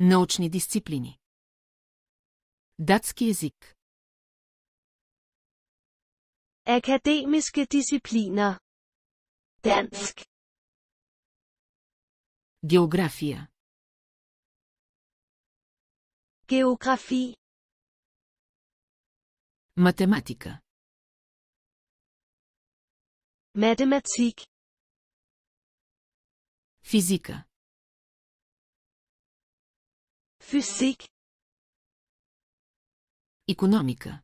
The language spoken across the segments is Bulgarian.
Научни дисциплини. Датски език. Академиske дисциплина. Dansk. География. Географи. Математика. Математик. Физика. econômica,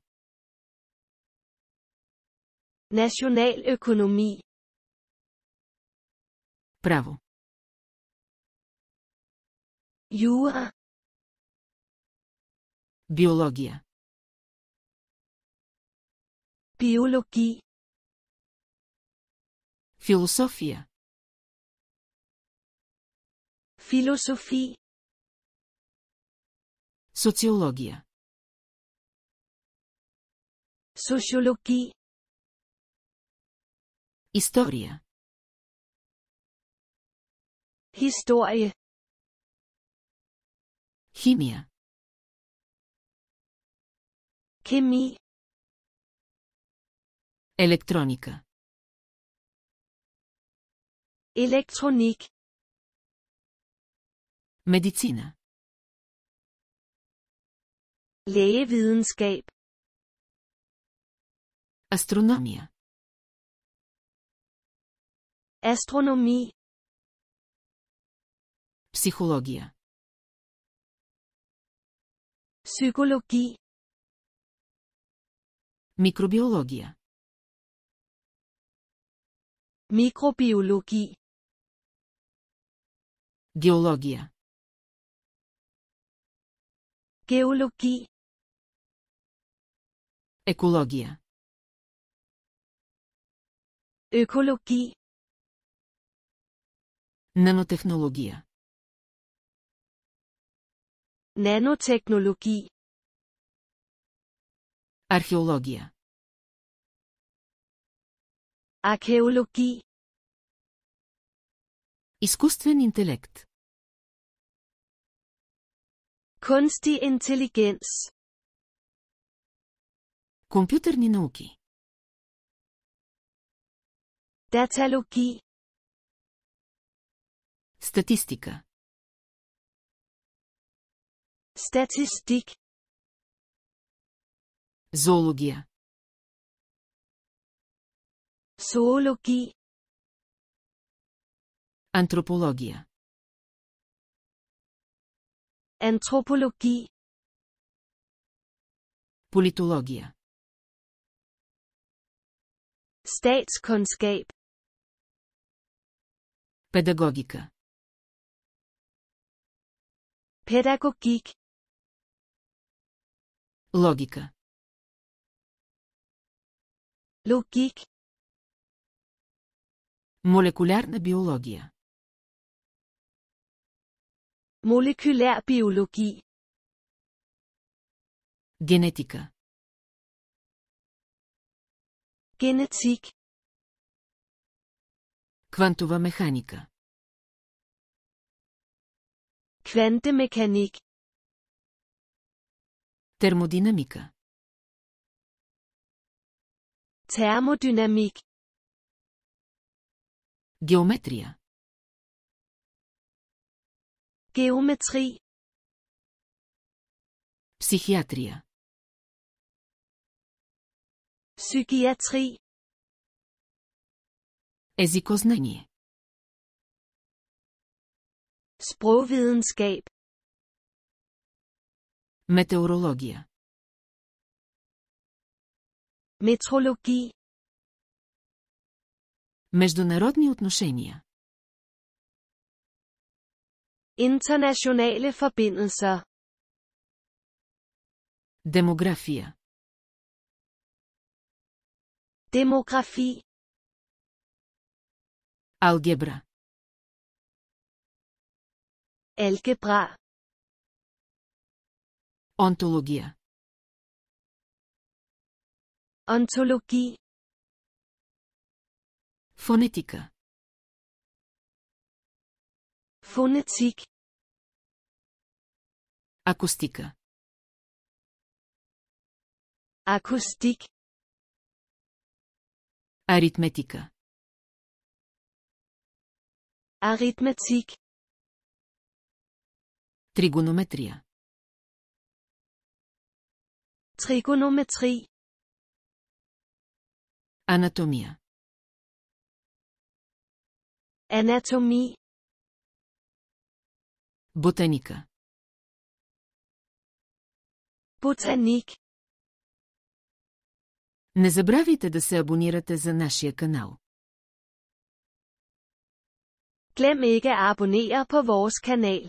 nacional economia, Pravo. Jura. biologia, Biologi. filosofia, filosofia Социология. Социологи. История. Historie. Химия. Кеми. Електроника. Електроник. Медицина. Lægevidenskab. Astronomia. Astronomi. Psihologija. Psykologi. Mikrobiologija. Mikrobiologi. Geologi. Geologi. Екология. Екологи. Нанотехнология. Нанотехнологи. Археология. Археологи. Изкуствен интелект. Kunstig Intelligenz. Компютърни науки. Даталоги. Статистика. Статистик. Зоология. Зоологи. Антропология. Антропологи. Политология. Statskundskab. Педагогика. Педагогик. Логика. Логик. Молекулярна биология. Молекулярна биология. Генетика. Genetik Квантова механика Квантемеханик Термодинамика Термодинамик Геометрия Геометрия. Психиатрия Psykiatri. Езикознание. Sprogvidenskab. Метеорология. Метрологи. Международни отношения. Internationale forbindelser. Демография. Demografía. Álgebra. Elgebra. Ontología. Ontología. Fonética. Fonética. Acústica. Acústica. Аритметика. Аритметик. Тригонометрия. Тригонометрия. Анатомия. Анатоми. Ботаника. Botanik. Не забравяйте да се абонирате за нашия канал. Glem ikke at abonnere på vores kanal.